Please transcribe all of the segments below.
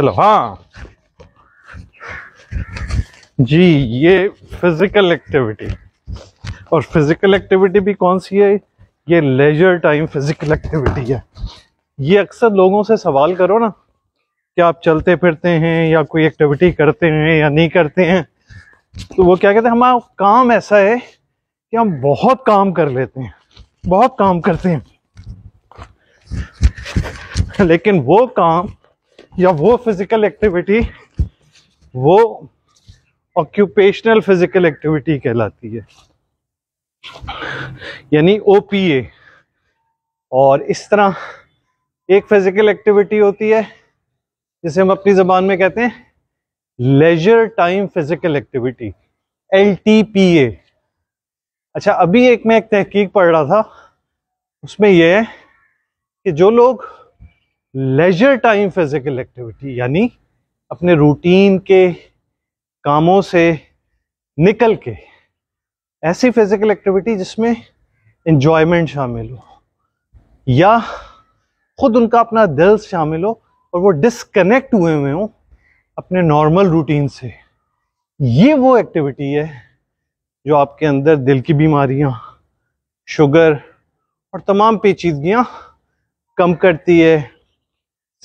चलो हाँ जी ये फिजिकल एक्टिविटी और फिजिकल एक्टिविटी भी कौन सी है ये लेजर टाइम फिजिकल एक्टिविटी है ये अक्सर लोगों से सवाल करो ना कि आप चलते फिरते हैं या कोई एक्टिविटी करते हैं या नहीं करते हैं तो वो क्या कहते हैं हमारा काम ऐसा है कि हम बहुत काम कर लेते हैं बहुत काम करते हैं लेकिन वो काम या वो फिजिकल एक्टिविटी वो ऑक्यूपेशनल फिजिकल एक्टिविटी कहलाती है यानी ओपीए और इस तरह एक फिजिकल एक्टिविटी होती है जिसे हम अपनी जबान में कहते हैं leisure time physical activity L अच्छा अभी एक मैं एक तहकीक पढ़ रहा था उसमें यह है कि जो लोग लेजर टाइम फिज़िकल एक्टिविटी यानी अपने रूटीन के कामों से निकल के ऐसी फिज़िकल एक्टिविटी जिसमें इन्जॉयमेंट शामिल हो या ख़ुद उनका अपना दिल शामिल हो और वो डिसकनेक्ट हुए हुए हों अपने नॉर्मल रूटीन से ये वो एक्टिविटी है जो आपके अंदर दिल की बीमारियाँ शुगर और तमाम पेचीदगियाँ कम करती है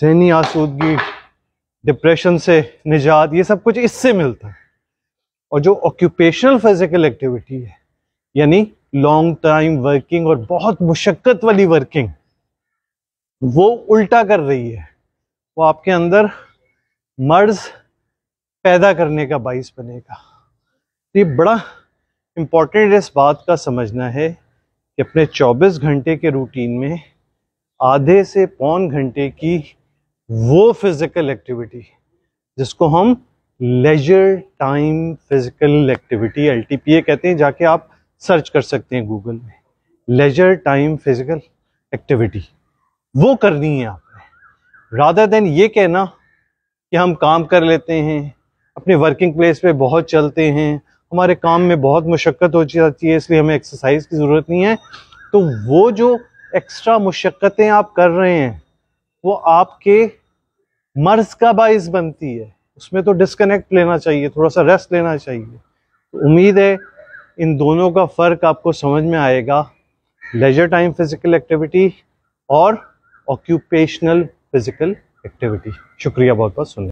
जहनी आसूदगी डिप्रेशन से निजात ये सब कुछ इससे मिलता है और जो ऑक्यूपेशनल फिज़िकल एक्टिविटी है यानी लॉन्ग टाइम वर्किंग और बहुत मुशक्क़त वाली वर्किंग वो उल्टा कर रही है वो आपके अंदर मर्ज पैदा करने का बाइस बनेगा तो ये बड़ा इम्पॉर्टेंट इस बात का समझना है कि अपने 24 घंटे के रूटीन में आधे से पौन घंटे की वो फिज़िकल एक्टिविटी जिसको हम leisure time physical activity L कहते हैं जाके आप सर्च कर सकते हैं गूगल में लेजर टाइम फिज़िकल एक्टिविटी वो करनी है आपने राधा देन ये कहना कि हम काम कर लेते हैं अपने वर्किंग प्लेस पे बहुत चलते हैं हमारे काम में बहुत मशक्क़त हो जाती है इसलिए हमें एक्सरसाइज की ज़रूरत नहीं है तो वो जो एक्स्ट्रा मशक्क़तें आप कर रहे हैं वो आपके मर्ज का बाइस बनती है उसमें तो डिस्कनेक्ट लेना चाहिए थोड़ा सा रेस्ट लेना चाहिए तो उम्मीद है इन दोनों का फ़र्क आपको समझ में आएगा लेजर टाइम फिज़िकल एक्टिविटी और ऑक्यूपेशनल फिज़िकल एक्टिविटी शुक्रिया बहुत बहुत सुनने